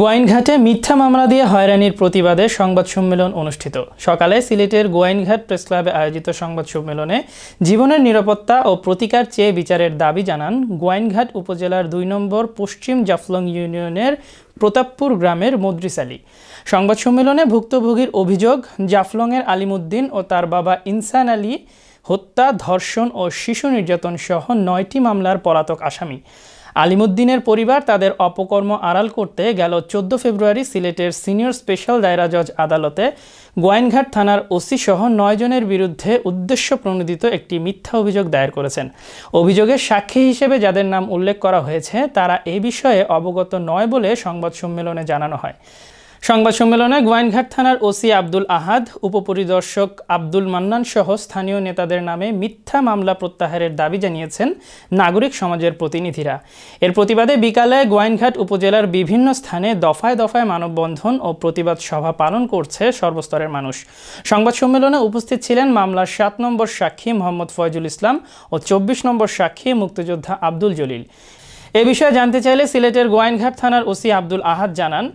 গোয়াইনঘাটে মিথ্যা মামলা দিয়ে হয়রানির প্রতিবাদে সংবাদ সম্মেলন অনুষ্ঠিত সকালে সিলেটের গোয়াইনঘাট প্রেস ক্লাবে আয়োজিত সংবাদ সম্মেলনে জীবনের নিরাপত্তা ও প্রতিকার চেয়ে বিচারের দাবি জানান গোয়াইনঘাট উপজেলার দুই নম্বর পশ্চিম জাফলং ইউনিয়নের প্রতাপপুর গ্রামের মদ্রিস আলী সংবাদ সম্মেলনে ভুক্তভোগীর অভিযোগ জাফলংয়ের আলিমুদ্দিন ও তার বাবা ইনসান আলী হত্যা ধর্ষণ ও শিশু নির্যাতন সহ নয়টি মামলার পলাতক আসামি আলিমুদ্দিনের পরিবার তাদের অপকর্ম আড়াল করতে গেল চোদ্দ ফেব্রুয়ারি সিলেটের সিনিয়র স্পেশাল দায়রা জজ আদালতে গোয়াইনঘাট থানার ওসি সহ নয়জনের বিরুদ্ধে উদ্দেশ্য প্রণোদিত একটি মিথ্যা অভিযোগ দায়ের করেছেন অভিযোগের সাক্ষী হিসেবে যাদের নাম উল্লেখ করা হয়েছে তারা এ বিষয়ে অবগত নয় বলে সংবাদ সম্মেলনে জানানো হয় সংবাদ সম্মেলনে গোয়াইনঘাট থানার ওসি আব্দুল আহাদ উপপরিদর্শক আব্দুল মান্নান সহ স্থানীয় নেতাদের নামে মিথ্যা মামলা প্রত্যাহারের দাবি জানিয়েছেন নাগরিক সমাজের প্রতিনিধিরা এর প্রতিবাদে বিকালে গোয়াইনঘাট উপজেলার বিভিন্ন স্থানে দফায় দফায় মানববন্ধন ও প্রতিবাদ সভা পালন করছে সর্বস্তরের মানুষ সংবাদ সম্মেলনে উপস্থিত ছিলেন মামলার সাত নম্বর সাক্ষী মোহাম্মদ ফয়জুল ইসলাম ও চব্বিশ নম্বর সাক্ষী মুক্তিযোদ্ধা আব্দুল জলিল এ বিষয়ে জানতে চাইলে সিলেটের গোয়াইনঘাট থানার ওসি আব্দুল আহাদ জানান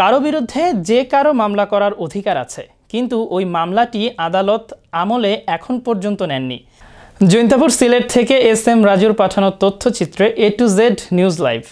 কারো বিরুদ্ধে যে কারো মামলা করার অধিকার আছে কিন্তু ওই মামলাটি আদালত আমলে এখন পর্যন্ত নেননি জৈন্তাপুর সিলেট থেকে এস এম রাজুর পাঠানো তথ্যচিত্রে A to Z News live